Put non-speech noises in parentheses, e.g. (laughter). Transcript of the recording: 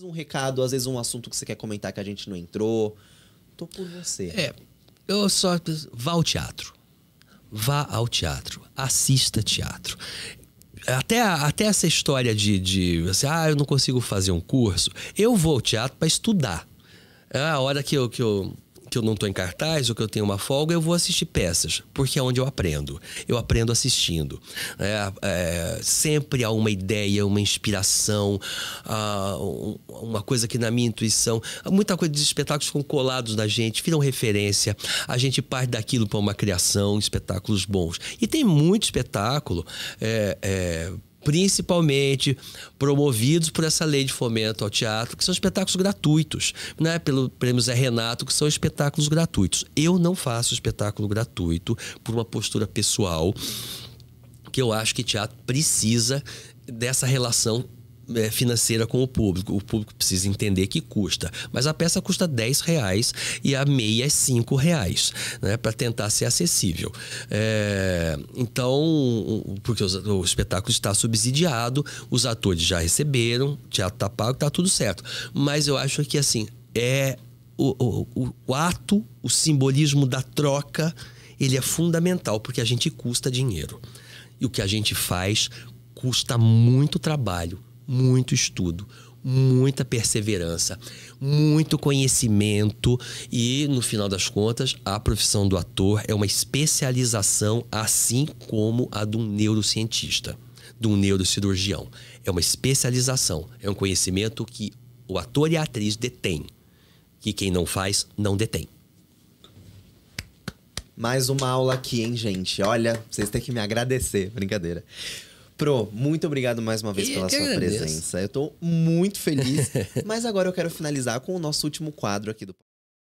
um recado, às vezes um assunto que você quer comentar que a gente não entrou. Tô por você. É, eu só. Vá ao teatro. Vá ao teatro. Assista teatro. Até, até essa história de, de assim, ah, eu não consigo fazer um curso. Eu vou ao teatro para estudar. É a hora que eu, que eu que eu não estou em cartaz ou que eu tenho uma folga, eu vou assistir peças, porque é onde eu aprendo. Eu aprendo assistindo. É, é, sempre há uma ideia, uma inspiração, há uma coisa que na minha intuição. Muita coisa de espetáculos ficam colados na gente, viram referência. A gente parte daquilo para uma criação, espetáculos bons. E tem muito espetáculo. É, é principalmente promovidos por essa lei de fomento ao teatro, que são espetáculos gratuitos, né? pelo Prêmio Zé Renato, que são espetáculos gratuitos. Eu não faço espetáculo gratuito por uma postura pessoal, que eu acho que teatro precisa dessa relação é, financeira com o público. O público precisa entender que custa. Mas a peça custa 10 reais e a meia é 5 reais, né? Para tentar ser acessível. É, então, porque o, o espetáculo está subsidiado, os atores já receberam, teatro está pago, está tudo certo. Mas eu acho que assim, é o, o, o ato, o simbolismo da troca, ele é fundamental, porque a gente custa dinheiro. E o que a gente faz custa muito trabalho, muito estudo, muita perseverança, muito conhecimento e, no final das contas, a profissão do ator é uma especialização, assim como a de um neurocientista, de um neurocirurgião. É uma especialização, é um conhecimento que o ator e a atriz detêm, que quem não faz, não detém. Mais uma aula aqui, hein, gente? Olha, vocês têm que me agradecer. Brincadeira. Pro, muito obrigado mais uma vez pela sua agradeço. presença. Eu tô muito feliz, (laughs) mas agora eu quero finalizar com o nosso último quadro aqui do